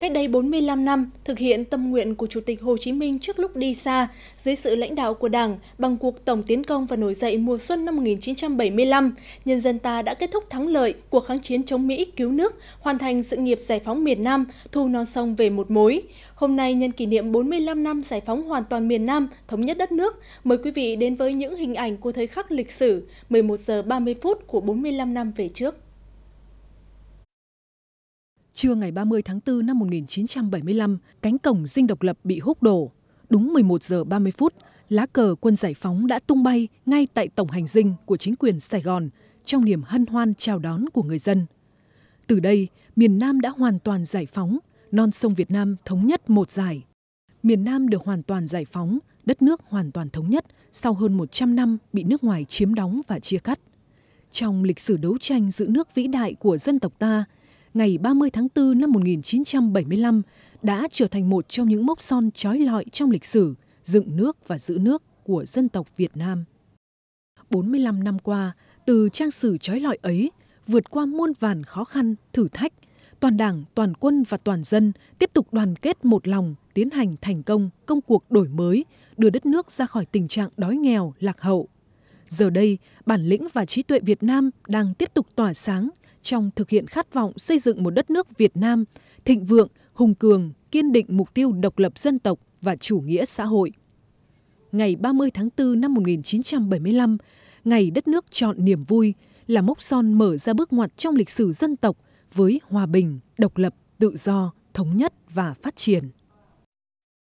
Cách đây 45 năm, thực hiện tâm nguyện của Chủ tịch Hồ Chí Minh trước lúc đi xa, dưới sự lãnh đạo của Đảng, bằng cuộc tổng tiến công và nổi dậy mùa xuân năm 1975, nhân dân ta đã kết thúc thắng lợi cuộc kháng chiến chống Mỹ cứu nước, hoàn thành sự nghiệp giải phóng miền Nam, thu non sông về một mối. Hôm nay nhân kỷ niệm 45 năm giải phóng hoàn toàn miền Nam, thống nhất đất nước, mời quý vị đến với những hình ảnh của thời khắc lịch sử 11 giờ 30 phút của 45 năm về trước. Trưa ngày 30 tháng 4 năm 1975, cánh cổng dinh độc lập bị húc đổ. Đúng 11 giờ 30 phút, lá cờ quân giải phóng đã tung bay ngay tại tổng hành dinh của chính quyền Sài Gòn trong niềm hân hoan chào đón của người dân. Từ đây, miền Nam đã hoàn toàn giải phóng, non sông Việt Nam thống nhất một giải. Miền Nam được hoàn toàn giải phóng, đất nước hoàn toàn thống nhất sau hơn 100 năm bị nước ngoài chiếm đóng và chia cắt. Trong lịch sử đấu tranh giữ nước vĩ đại của dân tộc ta – ngày 30 tháng 4 năm 1975 đã trở thành một trong những mốc son trói lọi trong lịch sử dựng nước và giữ nước của dân tộc Việt Nam. 45 năm qua, từ trang sử trói lọi ấy, vượt qua muôn vàn khó khăn, thử thách, toàn đảng, toàn quân và toàn dân tiếp tục đoàn kết một lòng tiến hành thành công công cuộc đổi mới, đưa đất nước ra khỏi tình trạng đói nghèo, lạc hậu. Giờ đây, bản lĩnh và trí tuệ Việt Nam đang tiếp tục tỏa sáng trong thực hiện khát vọng xây dựng một đất nước Việt Nam thịnh vượng, hùng cường, kiên định mục tiêu độc lập dân tộc và chủ nghĩa xã hội. Ngày 30 tháng 4 năm 1975, ngày đất nước chọn niềm vui là mốc son mở ra bước ngoặt trong lịch sử dân tộc với hòa bình, độc lập, tự do, thống nhất và phát triển.